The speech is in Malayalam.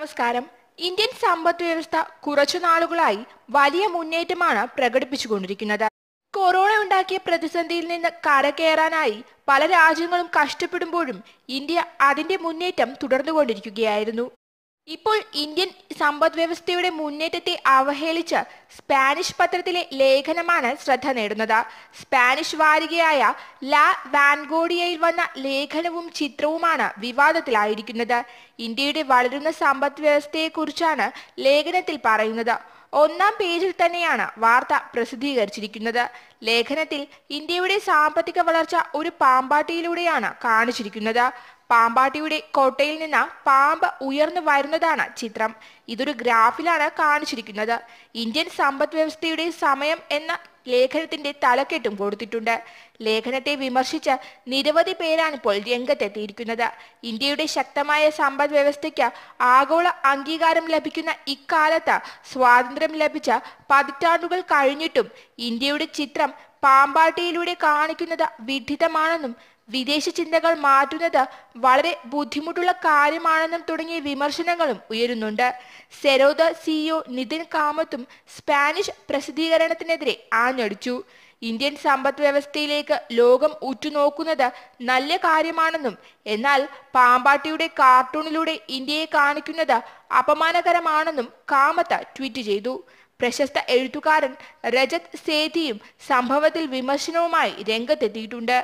നമസ്കാരം ഇന്ത്യൻ സമ്പദ് വ്യവസ്ഥ കുറച്ചു നാളുകളായി വലിയ മുന്നേറ്റമാണ് പ്രകടിപ്പിച്ചുകൊണ്ടിരിക്കുന്നത് കൊറോണ ഉണ്ടാക്കിയ പ്രതിസന്ധിയിൽ നിന്ന് കരകയറാനായി പല രാജ്യങ്ങളും കഷ്ടപ്പെടുമ്പോഴും ഇന്ത്യ അതിന്റെ മുന്നേറ്റം തുടർന്നുകൊണ്ടിരിക്കുകയായിരുന്നു ഇപ്പോൾ ഇന്ത്യൻ സമ്പദ് വ്യവസ്ഥയുടെ മുന്നേറ്റത്തെ അവഹേളിച്ച് സ്പാനിഷ് പത്രത്തിലെ ലേഖനമാണ് ശ്രദ്ധ നേടുന്നത് സ്പാനിഷ് വാരികയായ ലാ വാൻഗോഡിയയിൽ വന്ന ലേഖനവും ചിത്രവുമാണ് വിവാദത്തിലായിരിക്കുന്നത് ഇന്ത്യയുടെ വളരുന്ന സമ്പദ് വ്യവസ്ഥയെക്കുറിച്ചാണ് ലേഖനത്തിൽ പറയുന്നത് ഒന്നാം പേജിൽ തന്നെയാണ് വാർത്ത പ്രസിദ്ധീകരിച്ചിരിക്കുന്നത് ലേഖനത്തിൽ ഇന്ത്യയുടെ സാമ്പത്തിക വളർച്ച ഒരു പാമ്പാട്ടിയിലൂടെയാണ് കാണിച്ചിരിക്കുന്നത് പാമ്പാട്ടിയുടെ കോട്ടയിൽ നിന്ന് പാമ്പ് ഉയർന്നു വരുന്നതാണ് ചിത്രം ഇതൊരു ഗ്രാഫിലാണ് കാണിച്ചിരിക്കുന്നത് ഇന്ത്യൻ സമ്പദ് വ്യവസ്ഥയുടെ സമയം എന്ന ലേഖനത്തിന്റെ തലക്കെട്ടും കൊടുത്തിട്ടുണ്ട് ലേഖനത്തെ വിമർശിച്ച് നിരവധി പേരാണ് ഇപ്പോൾ രംഗത്തെത്തിയിരിക്കുന്നത് ഇന്ത്യയുടെ ശക്തമായ സമ്പദ് വ്യവസ്ഥയ്ക്ക് ആഗോള അംഗീകാരം ലഭിക്കുന്ന ഇക്കാലത്ത് സ്വാതന്ത്ര്യം ലഭിച്ച പതിറ്റാണ്ടുകൾ കഴിഞ്ഞിട്ടും ഇന്ത്യയുടെ ചിത്രം പാമ്പാട്ടിയിലൂടെ കാണിക്കുന്നത് വിഡിതമാണെന്നും വിദേശ ചിന്തകൾ മാറ്റുന്നത് വളരെ ബുദ്ധിമുട്ടുള്ള കാര്യമാണെന്നും തുടങ്ങിയ വിമർശനങ്ങളും ഉയരുന്നുണ്ട് സെരോദ സിഇഒ നിതിൻ കാമത്തും സ്പാനിഷ് പ്രസിദ്ധീകരണത്തിനെതിരെ ആഞ്ഞടിച്ചു ഇന്ത്യൻ സമ്പദ് വ്യവസ്ഥയിലേക്ക് ലോകം ഉറ്റുനോക്കുന്നത് നല്ല കാര്യമാണെന്നും എന്നാൽ പാമ്പാട്ടിയുടെ കാർട്ടൂണിലൂടെ ഇന്ത്യയെ കാണിക്കുന്നത് അപമാനകരമാണെന്നും കാമത്ത ട്വീറ്റ് ചെയ്തു പ്രശസ്ത എഴുത്തുകാരൻ രജത് സേതിയും സംഭവത്തിൽ വിമർശനവുമായി രംഗത്തെത്തിയിട്ടുണ്ട്